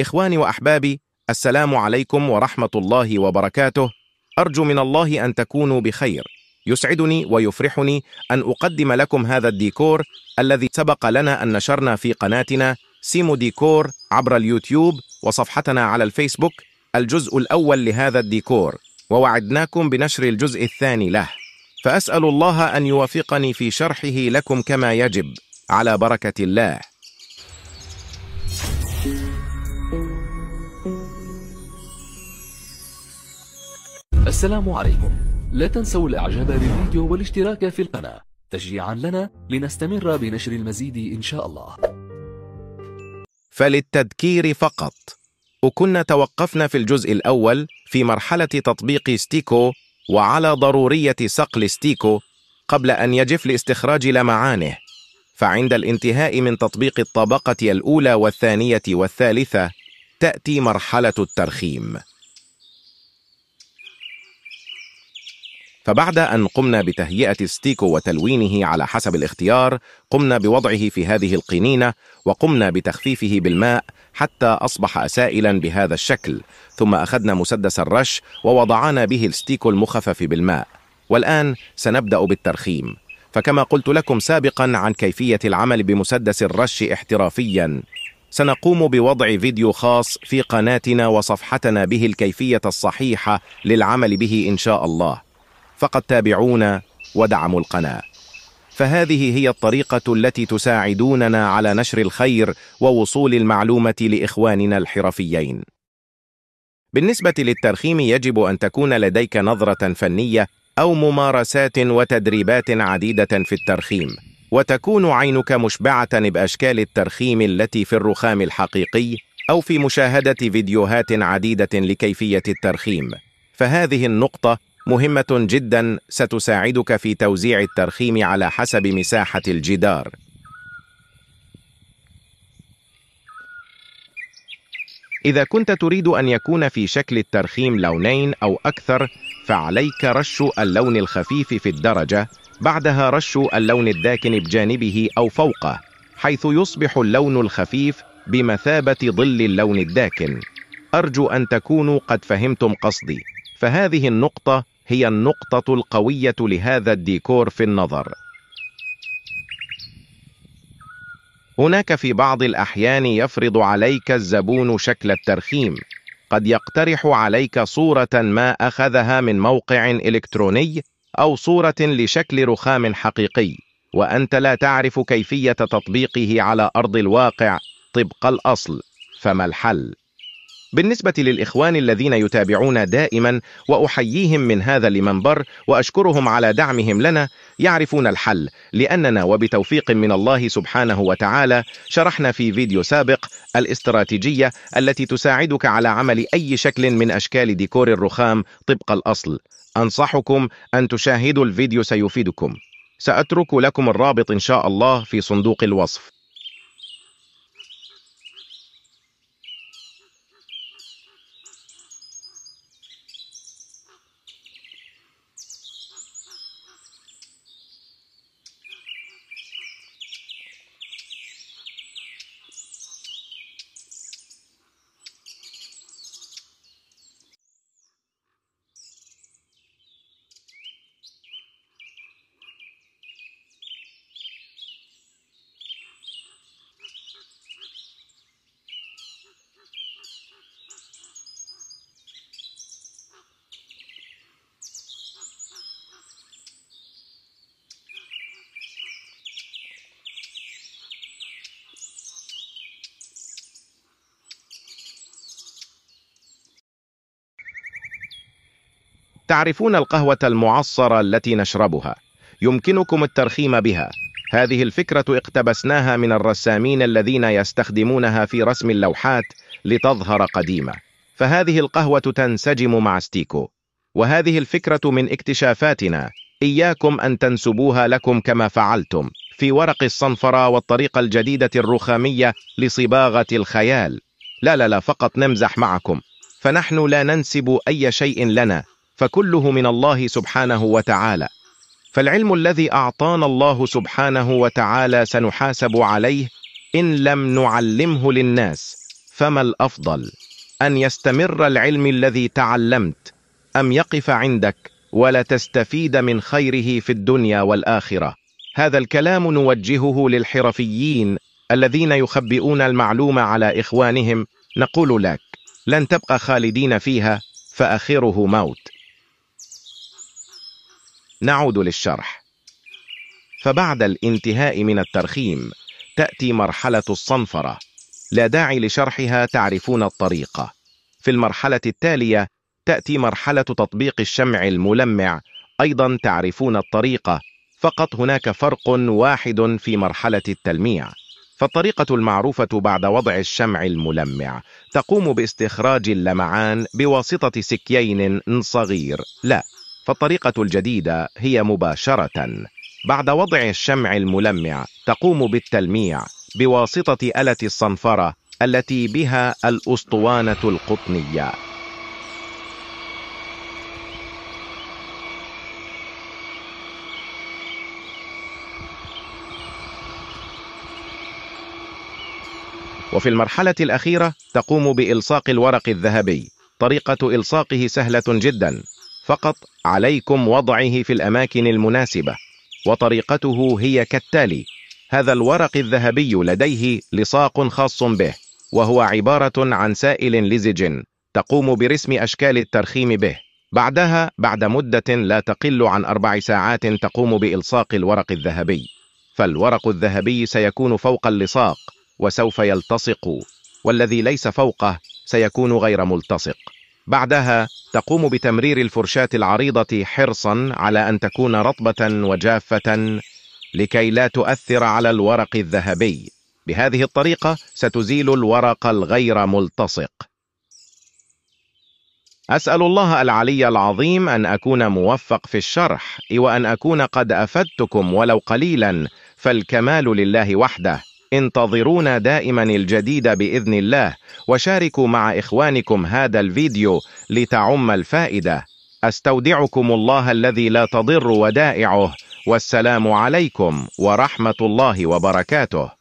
إخواني وأحبابي السلام عليكم ورحمة الله وبركاته أرجو من الله أن تكونوا بخير يسعدني ويفرحني أن أقدم لكم هذا الديكور الذي سبق لنا أن نشرنا في قناتنا سيمو ديكور عبر اليوتيوب وصفحتنا على الفيسبوك الجزء الأول لهذا الديكور ووعدناكم بنشر الجزء الثاني له فأسأل الله أن يوافقني في شرحه لكم كما يجب على بركة الله السلام عليكم لا تنسوا الاعجاب بالفيديو والاشتراك في القناة تشجيعا لنا لنستمر بنشر المزيد إن شاء الله فللتذكير فقط وكنا توقفنا في الجزء الأول في مرحلة تطبيق ستيكو وعلى ضرورية صقل ستيكو قبل أن يجف لاستخراج لمعانه فعند الانتهاء من تطبيق الطبقة الأولى والثانية والثالثة تأتي مرحلة الترخيم فبعد أن قمنا بتهيئة ستيكو وتلوينه على حسب الاختيار قمنا بوضعه في هذه القنينة وقمنا بتخفيفه بالماء حتى أصبح أسائلا بهذا الشكل ثم أخذنا مسدس الرش ووضعنا به الستيكو المخفف بالماء والآن سنبدأ بالترخيم فكما قلت لكم سابقا عن كيفية العمل بمسدس الرش احترافيا سنقوم بوضع فيديو خاص في قناتنا وصفحتنا به الكيفية الصحيحة للعمل به إن شاء الله فقد تابعونا ودعموا القناة فهذه هي الطريقة التي تساعدوننا على نشر الخير ووصول المعلومة لإخواننا الحرفيين بالنسبة للترخيم يجب أن تكون لديك نظرة فنية أو ممارسات وتدريبات عديدة في الترخيم وتكون عينك مشبعة بأشكال الترخيم التي في الرخام الحقيقي أو في مشاهدة فيديوهات عديدة لكيفية الترخيم فهذه النقطة مهمة جدا ستساعدك في توزيع الترخيم على حسب مساحة الجدار إذا كنت تريد أن يكون في شكل الترخيم لونين أو أكثر فعليك رش اللون الخفيف في الدرجة بعدها رش اللون الداكن بجانبه أو فوقه حيث يصبح اللون الخفيف بمثابة ظل اللون الداكن أرجو أن تكونوا قد فهمتم قصدي فهذه النقطة هي النقطة القوية لهذا الديكور في النظر هناك في بعض الأحيان يفرض عليك الزبون شكل الترخيم قد يقترح عليك صورة ما أخذها من موقع إلكتروني أو صورة لشكل رخام حقيقي وأنت لا تعرف كيفية تطبيقه على أرض الواقع طبق الأصل فما الحل؟ بالنسبة للإخوان الذين يتابعون دائما وأحييهم من هذا المنبر وأشكرهم على دعمهم لنا يعرفون الحل لأننا وبتوفيق من الله سبحانه وتعالى شرحنا في فيديو سابق الاستراتيجية التي تساعدك على عمل أي شكل من أشكال ديكور الرخام طبق الأصل أنصحكم أن تشاهدوا الفيديو سيفيدكم سأترك لكم الرابط إن شاء الله في صندوق الوصف تعرفون القهوة المعصرة التي نشربها يمكنكم الترخيم بها هذه الفكرة اقتبسناها من الرسامين الذين يستخدمونها في رسم اللوحات لتظهر قديمة فهذه القهوة تنسجم مع ستيكو وهذه الفكرة من اكتشافاتنا إياكم أن تنسبوها لكم كما فعلتم في ورق الصنفرة والطريقة الجديدة الرخامية لصباغة الخيال لا لا لا فقط نمزح معكم فنحن لا ننسب أي شيء لنا فكله من الله سبحانه وتعالى فالعلم الذي أعطانا الله سبحانه وتعالى سنحاسب عليه إن لم نعلمه للناس فما الأفضل أن يستمر العلم الذي تعلمت أم يقف عندك ولا تستفيد من خيره في الدنيا والآخرة هذا الكلام نوجهه للحرفيين الذين يخبئون المعلومة على إخوانهم نقول لك لن تبقى خالدين فيها فأخره موت نعود للشرح فبعد الانتهاء من الترخيم تأتي مرحلة الصنفرة لا داعي لشرحها تعرفون الطريقة في المرحلة التالية تأتي مرحلة تطبيق الشمع الملمع أيضا تعرفون الطريقة فقط هناك فرق واحد في مرحلة التلميع فالطريقة المعروفة بعد وضع الشمع الملمع تقوم باستخراج اللمعان بواسطة سكيين صغير لا فالطريقة الجديدة هي مباشرة بعد وضع الشمع الملمع تقوم بالتلميع بواسطة ألة الصنفرة التي بها الأسطوانة القطنية وفي المرحلة الأخيرة تقوم بإلصاق الورق الذهبي طريقة إلصاقه سهلة جدا فقط عليكم وضعه في الأماكن المناسبة وطريقته هي كالتالي هذا الورق الذهبي لديه لصاق خاص به وهو عبارة عن سائل لزج تقوم برسم أشكال الترخيم به بعدها بعد مدة لا تقل عن أربع ساعات تقوم بإلصاق الورق الذهبي فالورق الذهبي سيكون فوق اللصاق وسوف يلتصق والذي ليس فوقه سيكون غير ملتصق بعدها تقوم بتمرير الفرشاة العريضة حرصا على أن تكون رطبة وجافة لكي لا تؤثر على الورق الذهبي بهذه الطريقة ستزيل الورق الغير ملتصق أسأل الله العلي العظيم أن أكون موفق في الشرح وأن أكون قد أفدتكم ولو قليلا فالكمال لله وحده انتظرونا دائما الجديد بإذن الله وشاركوا مع إخوانكم هذا الفيديو لتعم الفائدة أستودعكم الله الذي لا تضر ودائعه والسلام عليكم ورحمة الله وبركاته